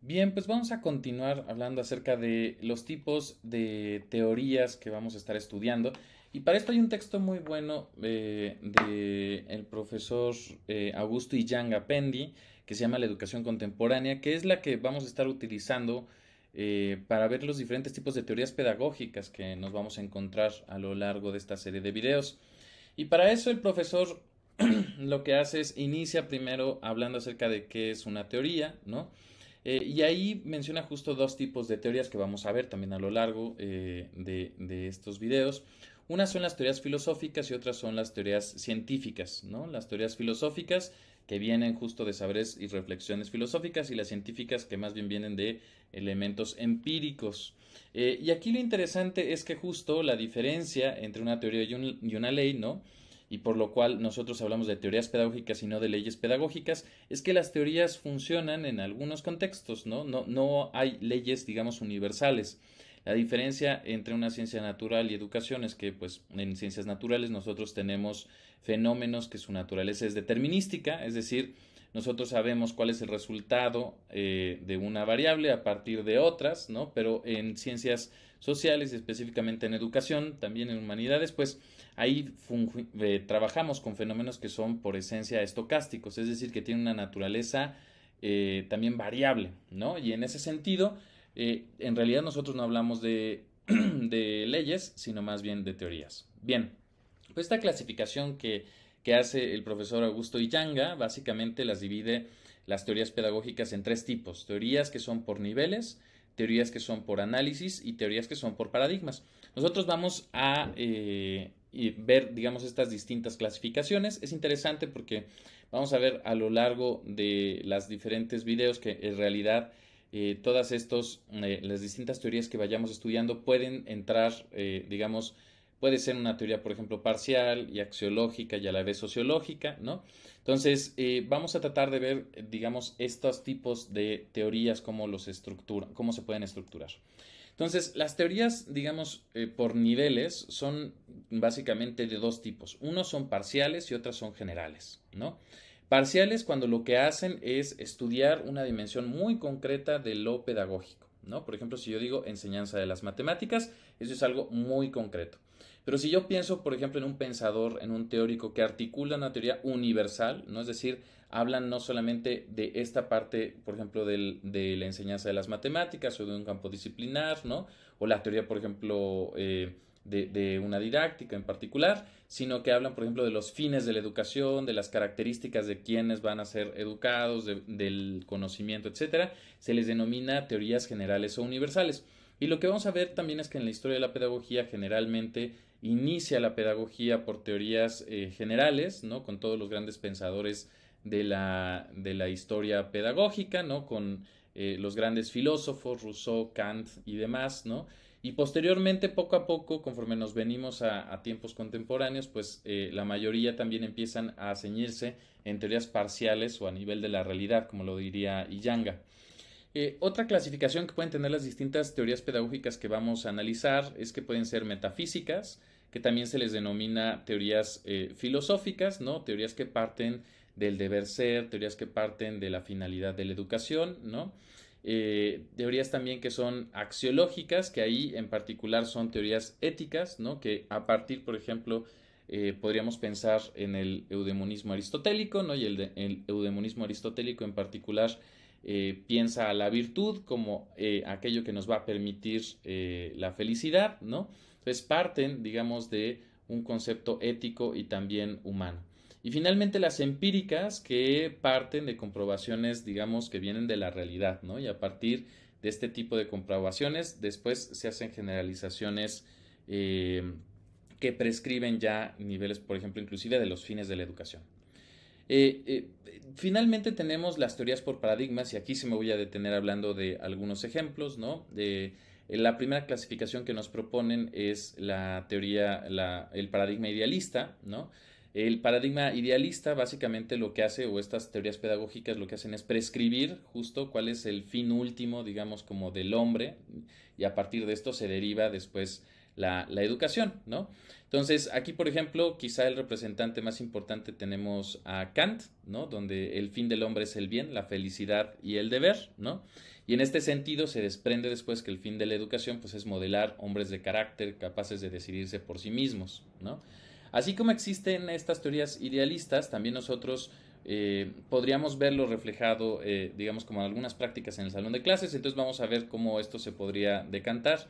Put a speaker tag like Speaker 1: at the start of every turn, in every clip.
Speaker 1: Bien, pues vamos a continuar hablando acerca de los tipos de teorías que vamos a estar estudiando. Y para esto hay un texto muy bueno eh, del profesor eh, Augusto Iyanga Pendi, que se llama La Educación Contemporánea, que es la que vamos a estar utilizando eh, para ver los diferentes tipos de teorías pedagógicas que nos vamos a encontrar a lo largo de esta serie de videos. Y para eso el profesor lo que hace es inicia primero hablando acerca de qué es una teoría, ¿no? Eh, y ahí menciona justo dos tipos de teorías que vamos a ver también a lo largo eh, de, estos videos. Unas son las teorías filosóficas y otras son las teorías científicas, ¿no? Las teorías filosóficas que vienen justo de saberes y reflexiones filosóficas y las científicas que más bien vienen de elementos empíricos. Eh, y aquí lo interesante es que justo la diferencia entre una teoría y una ley, ¿no? y por lo cual nosotros hablamos de teorías pedagógicas y no de leyes pedagógicas, es que las teorías funcionan en algunos contextos, ¿no? No, no hay leyes, digamos, universales. La diferencia entre una ciencia natural y educación es que, pues, en ciencias naturales nosotros tenemos fenómenos que su naturaleza es determinística, es decir, nosotros sabemos cuál es el resultado eh, de una variable a partir de otras, ¿no? Pero en ciencias sociales, y específicamente en educación, también en humanidades, pues ahí eh, trabajamos con fenómenos que son por esencia estocásticos, es decir, que tienen una naturaleza eh, también variable, ¿no? Y en ese sentido, en realidad nosotros no hablamos de, de leyes, sino más bien de teorías. Bien, pues esta clasificación que que hace el profesor Augusto Iyanga, Básicamente las divide las teorías pedagógicas en tres tipos, teorías que son por niveles, teorías que son por análisis y teorías que son por paradigmas. Nosotros vamos a eh, ver, digamos, estas distintas clasificaciones. Es interesante porque vamos a ver a lo largo de las diferentes videos que en realidad eh, todas estas, eh, las distintas teorías que vayamos estudiando pueden entrar, digamos, puede ser una teoría, por ejemplo, parcial y axiológica y a la vez sociológica, ¿no? Entonces, eh, vamos a tratar de ver, eh, digamos, estos tipos de teorías, cómo los estructura, cómo se pueden estructurar. Entonces, las teorías, digamos, eh, por niveles son básicamente de dos tipos. Unos son parciales y otras son generales, ¿no? Parciales cuando lo que hacen es estudiar una dimensión muy concreta de lo pedagógico. ¿no? Por ejemplo, si yo digo enseñanza de las matemáticas, eso es algo muy concreto. Pero si yo pienso, por ejemplo, en un pensador, en un teórico que articula una teoría universal, ¿no? Es decir, hablan no solamente de esta parte, por ejemplo, de la enseñanza de las matemáticas o de un campo disciplinar, ¿no? O la teoría, por ejemplo, eh, de, una didáctica en particular, sino que hablan, por ejemplo, de los fines de la educación, de las características de quienes van a ser educados, del conocimiento, etc. Se les denomina teorías generales o universales. Y lo que vamos a ver también es que en la historia de la pedagogía generalmente inicia la pedagogía por teorías eh, generales, ¿no? Con todos los grandes pensadores de la, historia pedagógica, ¿no? Con eh, los grandes filósofos, Rousseau, Kant y demás, ¿no? Y posteriormente, poco a poco, conforme nos venimos a, tiempos contemporáneos, pues eh, la mayoría también empiezan a ceñirse en teorías parciales o a nivel de la realidad, como lo diría Iyanga. Eh, otra clasificación que pueden tener las distintas teorías pedagógicas que vamos a analizar es que pueden ser metafísicas, que también se les denomina teorías eh, filosóficas, ¿no? Teorías que parten del deber ser, teorías que parten de la finalidad de la educación, ¿no? Eh, teorías también que son axiológicas, que ahí en particular son teorías éticas, que a partir, por ejemplo, eh, podríamos pensar en el eudemonismo aristotélico, y el, eudemonismo aristotélico en particular eh, piensa a la virtud como aquello que nos va a permitir la felicidad, ¿no? Entonces parten, digamos, de un concepto ético y también humano. Y finalmente las empíricas que parten de comprobaciones, digamos, que vienen de la realidad, ¿no? Y a partir de este tipo de comprobaciones, después se hacen generalizaciones eh, que prescriben ya niveles, por ejemplo, inclusive de los fines de la educación. Eh, eh, finalmente tenemos las teorías por paradigmas y aquí se me voy a detener hablando de algunos ejemplos, ¿no? De, la primera clasificación que nos proponen es la teoría, el paradigma idealista, ¿no? El paradigma idealista básicamente lo que hace, o estas teorías pedagógicas lo que hacen es prescribir justo cuál es el fin último, digamos, como del hombre, y a partir de esto se deriva después la, educación, ¿no? Entonces, aquí, por ejemplo, quizá el representante más importante tenemos a Kant, ¿no? Donde el fin del hombre es el bien, la felicidad y el deber, ¿no? Y en este sentido se desprende después que el fin de la educación, pues, es modelar hombres de carácter capaces de decidirse por sí mismos, ¿no? Así como existen estas teorías idealistas, también nosotros eh, podríamos verlo reflejado, eh, digamos, como en algunas prácticas en el salón de clases. Entonces vamos a ver cómo esto se podría decantar.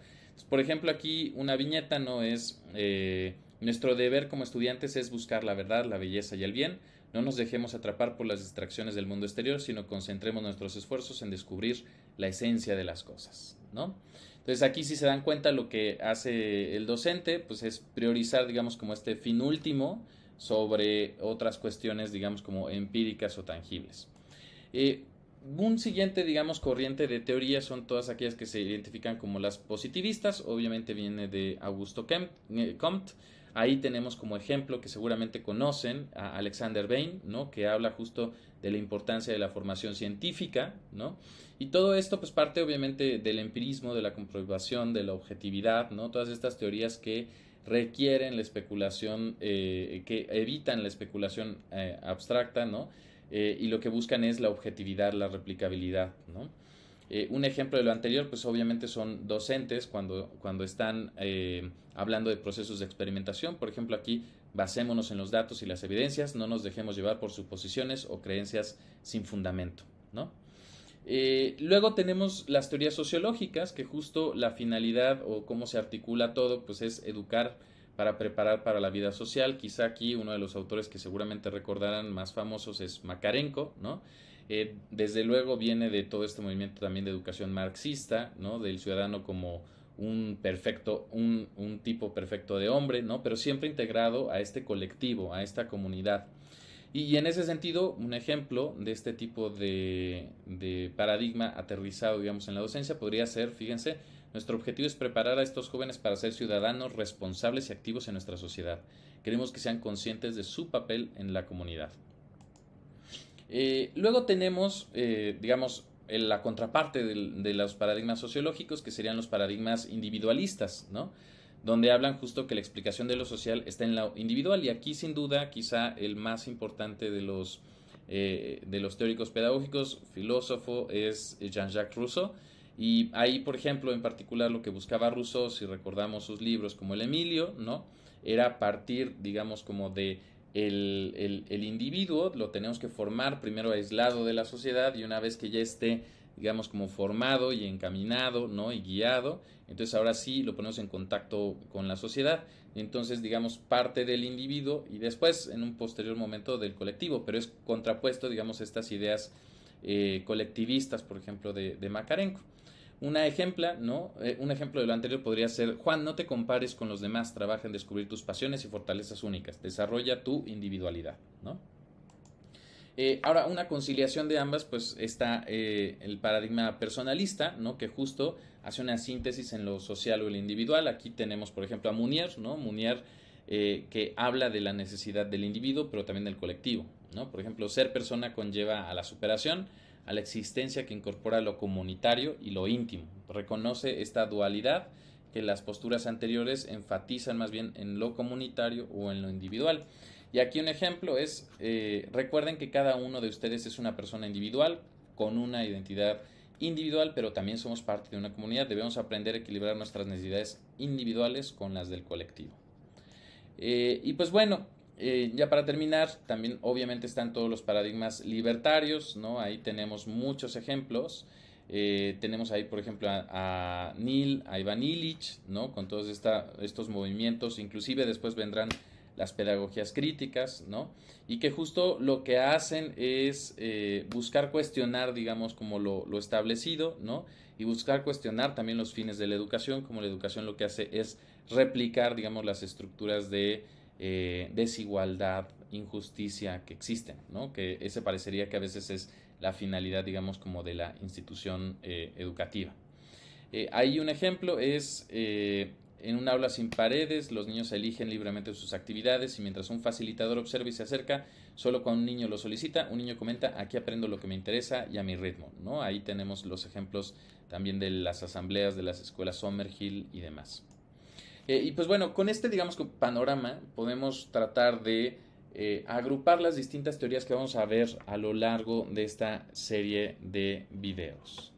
Speaker 1: por ejemplo, aquí una viñeta no es... Eh, nuestro deber como estudiantes es buscar la verdad, la belleza y el bien. No nos dejemos atrapar por las distracciones del mundo exterior, sino concentremos nuestros esfuerzos en descubrir la esencia de las cosas, ¿no? Entonces aquí si se dan cuenta lo que hace el docente, pues es priorizar, digamos, como este fin último sobre otras cuestiones, digamos, como empíricas o tangibles. Eh, un siguiente, digamos, corriente de teoría son todas aquellas que se identifican como las positivistas. Obviamente viene de Augusto eh, Comte, Ahí tenemos como ejemplo que seguramente conocen a Alexander Bain, ¿no? que habla justo de la importancia de la formación científica, ¿no? Y todo esto pues parte obviamente del empirismo, de la comprobación, de la objetividad, ¿no? Todas estas teorías que requieren la especulación, eh, que evitan la especulación eh, abstracta, ¿no? Eh, y lo que buscan es la objetividad, la replicabilidad, ¿no? Eh, un ejemplo de lo anterior, pues obviamente son docentes cuando, cuando están eh, hablando de procesos de experimentación. Por ejemplo, aquí basémonos en los datos y las evidencias, no nos dejemos llevar por suposiciones o creencias sin fundamento. ¿no? Eh, luego tenemos las teorías sociológicas, que justo la finalidad o cómo se articula todo, pues es educar para preparar para la vida social. Quizá aquí uno de los autores que seguramente recordarán más famosos es Macarenco, ¿no? Eh, desde luego viene de todo este movimiento también de educación marxista, ¿no? Del ciudadano como un perfecto, un, un tipo perfecto de hombre, ¿no? Pero siempre integrado a este colectivo, a esta comunidad. Y, en ese sentido, un ejemplo de este tipo de, de paradigma aterrizado, digamos, en la docencia podría ser, fíjense, nuestro objetivo es preparar a estos jóvenes para ser ciudadanos responsables y activos en nuestra sociedad. Queremos que sean conscientes de su papel en la comunidad. Eh, luego tenemos, eh, digamos, la contraparte de, los paradigmas sociológicos, que serían los paradigmas individualistas, ¿no? donde hablan justo que la explicación de lo social está en lo individual y aquí sin duda quizá el más importante de los, eh, de los teóricos pedagógicos, filósofo, es Jean-Jacques Rousseau. Y ahí, por ejemplo, en particular lo que buscaba Rousseau, si recordamos sus libros como El Emilio, ¿no? Era partir, digamos, como de el, individuo lo tenemos que formar primero aislado de la sociedad y una vez que ya esté, digamos, como formado y encaminado, ¿no? Y guiado, entonces ahora sí lo ponemos en contacto con la sociedad. Entonces, digamos, parte del individuo y después, en un posterior momento, del colectivo, pero es contrapuesto, digamos, estas ideas eh, colectivistas, por ejemplo, de, de Macarenco. Una ¿no? Eh, un ejemplo de lo anterior podría ser, Juan, no te compares con los demás, trabaja en descubrir tus pasiones y fortalezas únicas, desarrolla tu individualidad, ¿no? Eh, ahora, una conciliación de ambas, pues está eh, el paradigma personalista, ¿no? Que justo hace una síntesis en lo social o el individual. Aquí tenemos, por ejemplo, a Munier, ¿no? Munier que habla de la necesidad del individuo, pero también del colectivo, ¿no? Por ejemplo, ser persona conlleva a la superación, a la existencia que incorpora lo comunitario y lo íntimo. Reconoce esta dualidad que las posturas anteriores enfatizan más bien en lo comunitario o en lo individual. Y aquí un ejemplo es, eh, recuerden que cada uno de ustedes es una persona individual con una identidad individual, pero también somos parte de una comunidad. Debemos aprender a equilibrar nuestras necesidades individuales con las del colectivo. Eh, y pues bueno, eh, ya para terminar, también obviamente están todos los paradigmas libertarios, ¿no? Ahí tenemos muchos ejemplos. Eh, tenemos ahí, por ejemplo, a, a, Neil, a Ivan Illich, ¿no? Con todos estos movimientos, inclusive después vendrán las pedagogías críticas, ¿no? Y que justo lo que hacen es eh, buscar cuestionar, digamos, como lo, lo, establecido, ¿no? Y buscar cuestionar también los fines de la educación, como la educación lo que hace es replicar, digamos, las estructuras de eh, desigualdad, injusticia que existen, Que ese parecería que a veces es la finalidad, digamos, como de la institución eh, educativa. Eh, hay un ejemplo es en un aula sin paredes, los niños eligen libremente sus actividades y mientras un facilitador observa y se acerca, solo cuando un niño lo solicita, un niño comenta, aquí aprendo lo que me interesa y a mi ritmo, Ahí tenemos los ejemplos también de las asambleas, de las escuelas Summerhill y demás. Eh, y pues bueno, con este, digamos, panorama podemos tratar de eh, agrupar las distintas teorías que vamos a ver a lo largo de esta serie de videos.